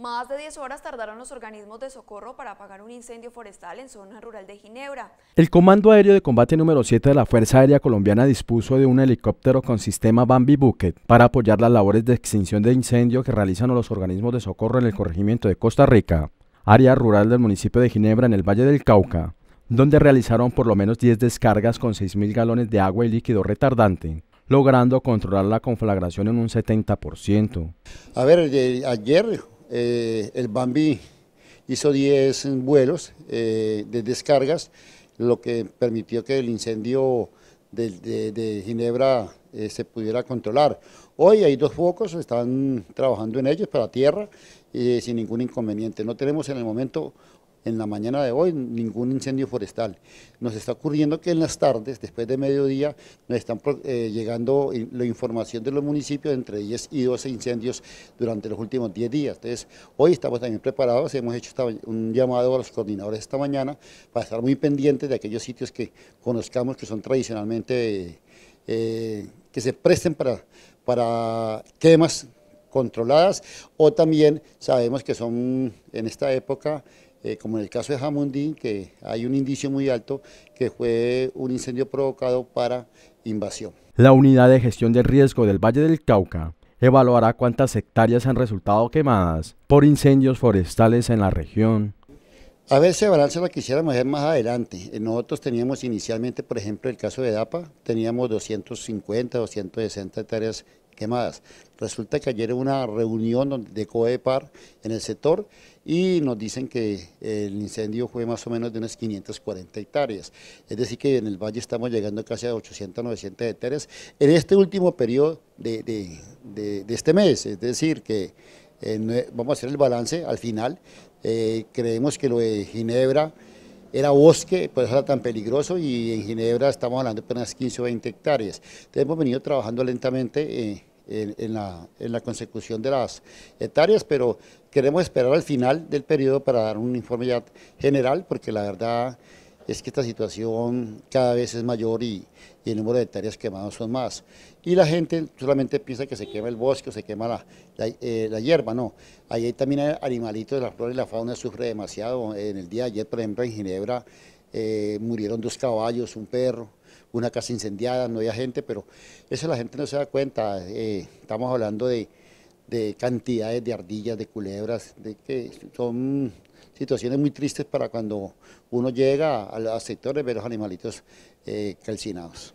Más de 10 horas tardaron los organismos de socorro para apagar un incendio forestal en zona rural de Ginebra. El Comando Aéreo de Combate número 7 de la Fuerza Aérea Colombiana dispuso de un helicóptero con sistema Bambi Bucket para apoyar las labores de extinción de incendio que realizan los organismos de socorro en el corregimiento de Costa Rica, área rural del municipio de Ginebra en el Valle del Cauca, donde realizaron por lo menos 10 descargas con 6.000 galones de agua y líquido retardante logrando controlar la conflagración en un 70%. A ver, eh, ayer eh, el Bambi hizo 10 vuelos eh, de descargas, lo que permitió que el incendio de, Ginebra eh, se pudiera controlar. Hoy hay dos focos, están trabajando en ellos para tierra sin ningún inconveniente. No tenemos en el momento en la mañana de hoy ningún incendio forestal. Nos está ocurriendo que en las tardes, después de mediodía, nos están eh, llegando la información de los municipios entre 10 y 12 incendios durante los últimos 10 días. Entonces, hoy estamos también preparados, hemos hecho un llamado a los coordinadores esta mañana para estar muy pendientes de aquellos sitios que conozcamos que son tradicionalmente, eh, que se presten para, para quemas controladas o también sabemos que son en esta época eh, como en el caso de Jamundín, que hay un indicio muy alto que fue un incendio provocado para invasión. La unidad de gestión del riesgo del Valle del Cauca evaluará cuántas hectáreas han resultado quemadas por incendios forestales en la región. A ver, si balance lo quisiéramos ver más adelante. Eh, nosotros teníamos inicialmente, por ejemplo, el caso de DAPA, teníamos 250, 260 hectáreas quemadas. Resulta que ayer hubo una reunión de COEPAR en el sector y nos dicen que el incendio fue más o menos de unas 540 hectáreas. Es decir que en el valle estamos llegando casi a 800, 900 hectáreas en este último periodo de, este mes. Es decir que eh, vamos a hacer el balance al final. Eh, creemos que lo de Ginebra era bosque, pues era tan peligroso y en Ginebra estamos hablando de apenas 15 o 20 hectáreas. hemos venido trabajando lentamente eh, en, la, en, la, consecución de las hectáreas, pero queremos esperar al final del periodo para dar un informe ya general, porque la verdad es que esta situación cada vez es mayor y, el número de hectáreas quemadas son más. Y la gente solamente piensa que se quema el bosque o se quema la, eh, hierba, no. Ahí hay también animalitos, la flores, y la fauna sufre demasiado. En el día de ayer, por ejemplo, en Ginebra eh, murieron dos caballos, un perro, una casa incendiada, no había gente, pero eso la gente no se da cuenta. Eh, estamos hablando de, cantidades de ardillas, de culebras, de que son situaciones muy tristes para cuando uno llega a los sectores de ver los animalitos eh, calcinados.